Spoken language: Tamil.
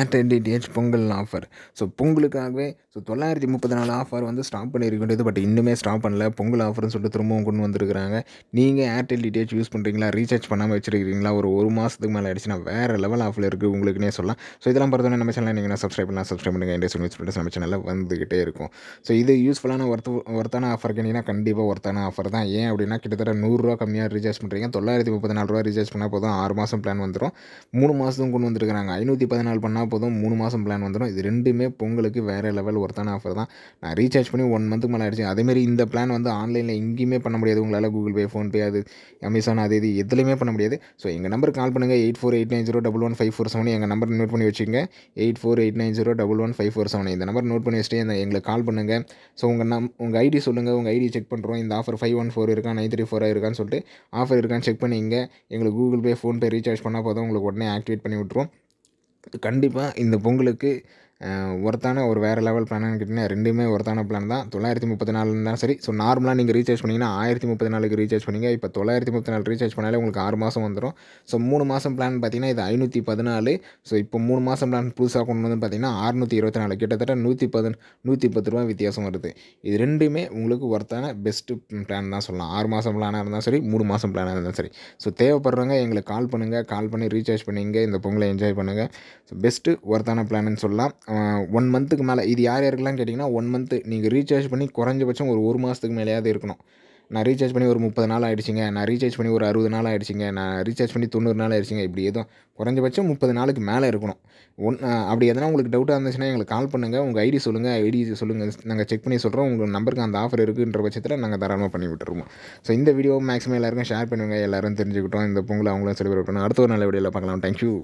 Airtel DTH Pongal offer so பொங்கலுக்காகவே ஸோ தொள்ளாயிரத்தி முப்பத்தி நாலு ஆஃபர் வந்து ஸ்டாப் பண்ணியிருக்கின்றது பட் இன்னுமே ஸ்டாப் பண்ணல பொங்கல் ஆஃபர்னு சொல்லிட்டு திரும்பவும் கொண்டு வந்திருக்கிறாங்க நீங்கள் ஏர்டெல் டிடிஹெச் யூஸ் பண்ணுறீங்களா ரீசார்ஜ் பண்ணாமல் வச்சிருக்கிறீங்களா ஒரு ஒரு மாதத்துக்கு மேலே ஆயிடுச்சுன்னா வேறு லெவல் ஆஃபில் இருக்குது உங்களுக்குனே சொல்லலாம் ஸோ இதெல்லாம் பார்த்தோன்னே நம்ம சேனல் நீங்கள் சப்ஸ்கிரைப் பண்ணலாம் சப்ஸ்கிரைப் பண்ணுங்கள் இண்டஸ் சொல்லிட்டு நம்ம சேனலில் வந்துக்கிட்டே இருக்கும் ஸோ இது யூஸ்ஃபுல்லான ஒர்த்து ஒர்த்தான ஆஃபர் கேட்டிங்கன்னா கண்டிப்பாக ஒர்த்தான ஆஃபர் தான் ஏன் அப்படின்னா கிட்டத்தட்ட நூறுரூவா கம்மியாக ரீசார்ஜ் பண்ணுறீங்க தொள்ளாயிரத்தி முப்பத்தி நாலு ரூபா ரீசார்ஜ் பண்ணால் போதும் ஆறு மாதம் பிளான் வந்துடும் மூணு மாதத்துக்கும் கொண்டு வந்துருக்காங்க ஐநூற்றி பதினாலு பண்ணால் பண்ணால் போதும் மூணு மாதம் பிளான் வந்துடும் இது ரெண்டுமே பொங்கலுக்கு வேறு லெவல் ஒருத்தான ஆஃபர் தான் நான் ரீசார்ஜ் பண்ணி ஒன் மந்த்துக்கு மேலே ஆயிடுச்சு அதேமாரி இந்த பிளான் வந்து ஆன்லைனில் எங்கேயுமே பண்ண முடியாது உங்களால் கூகுள் பே ஃபோன்பே அது அமேசான் அது இது எதுலையுமே பண்ண முடியாது ஸோ எங்கள் நம்பருக்கு கால் பண்ணுங்கள் eight four eight nine zero double one five four seven எங்கள் நம்பர் நோட் பண்ணி வச்சுக்கோங்க eight four eight nine zero double one five four seven இந்த நம்பர் நோட் பண்ணி வச்சுட்டு இந்த எங்களுக்கு கால் பண்ணுங்கள் ஸோ உங்கள் நம் உங்கள் ஐடி சொல்லுங்கள் உங்கள் ஐடி செக் பண்ணுறோம் இந்த ஆஃபர் ஃபைவ் ஒன் ஃபோர் இருக்கா நைன் த்ரீ ஃபோராக இருக்கான்னு சொல்லிட்டு ஆஃபர் இருக்கான்னு செக் பண்ணிங்க எங்களுக்கு கூகுள் பே ஃபோன்பே ரீசார்ஜ் பண்ணால் போதும் உங்களுக்கு உடனே ஆக்டிவேட் பண்ணி விட்ருவோம் கண்டிப்பாக இந்த பொங்கலுக்கு ஒருத்தான ஒரு வேறு லெவல் பிளானான்னு கேட்டிங்கன்னா ரெண்டுமே ஒருத்தான பிளான் தான் தொள்ளாயிரத்தி முப்பத்தி நாலு இருந்தாலும் சரி ஸோ நார்மலாக நீங்கள் ரீசார்ஜ் பண்ணிங்கன்னா ஆயிரத்தி முப்பத்தி நாலுக்கு ரீசார்ஜ் பண்ணிங்க இப்போ தொள்ளாயிரத்தி முப்பத்தி நாலு ரீசார்ஜ் பண்ணாலே உங்களுக்கு ஆறு மாதம் வந்துடும் ஸோ மூணு மாதம் பிளான் பார்த்தீங்கன்னா இது ஐநூற்றி பதினாலு ஸோ இப்போ மூணு மாதம் பிளான் புதுசாக கொண்டு வந்து பார்த்தீங்கன்னா அறுநூற்றி இருபத்தி நாலு கிட்டத்தட்ட நூற்றி பதி நூற்றி பத்து ரூபா வித்தியாசம் வருது இது ரெண்டுமே உங்களுக்கு ஒருத்தான பெஸ்ட்டு பிளான் தான் சொல்லலாம் ஆறு மாதம் பிளானாக இருந்தாலும் சரி மூணு மாதம் பிளானாக இருந்தாலும் சரி ஸோ தேவைப்படுறவங்க எங்களுக்கு கால் பண்ணுங்கள் கால் பண்ணி ரீசார்ஜ் பண்ணிங்க இந்த பொங்கலை என்ஜாய் பண்ணுங்கள் ஸோ பெஸ்ட்டு ஒருத்தான பிளான்னு சொல்லலாம் ஒன் மந்த்துக்கு மேலே இது யார் யாருக்கெல்லாம் கேட்டிங்கன்னா ஒன் மந்த்து நீங்கள் ரீசார்ஜ் பண்ணி குறைஞ்சபட்சம் ஒரு ஒரு மாதத்துக்கு மேலேயாவது இருக்கணும் நான் ரீசார்ஜ் பண்ணி ஒரு முப்பது நாள் ஆகிடுச்சிங்க நான் ரீசார்ஜ் பண்ணி ஒரு அறுபது நாள் ஆகிடுச்சிங்க நான் ரீசார்ஜ் பண்ணி தொண்ணூறு நாள் ஆகிடுச்சிங்க இப்படி எதுவும் குறைஞ்சபட்சம் முப்பது நாளுக்கு மேலே இருக்கணும் ஒன் அப்படி எதனா உங்களுக்கு டவுட்டாக இருந்துச்சுன்னா எங்களுக்கு கால் பண்ணுங்கள் உங்கள் ஐடி சொல்லுங்கள் ஐடி சொல்லுங்கள் நாங்கள் செக் பண்ணி சொல்கிறோம் உங்கள் நம்பருக்கு அந்த ஆஃபர் இருக்குன்ற பட்சத்தில் நாங்கள் தாராளமாக பண்ணி விட்டுருவோம் ஸோ இந்த வீடியோ மேக்ஸிமம் எல்லாருக்கும் ஷேர் பண்ணுங்கள் எல்லோரும் தெரிஞ்சுக்கிட்டோம் இந்த பொங்கலை அவங்களும் செலிப்ரேட் பண்ணுவோம் அடுத்த ஒரு நல்ல வீடியோவில் பார்க்கலாம் தேங்க்யூ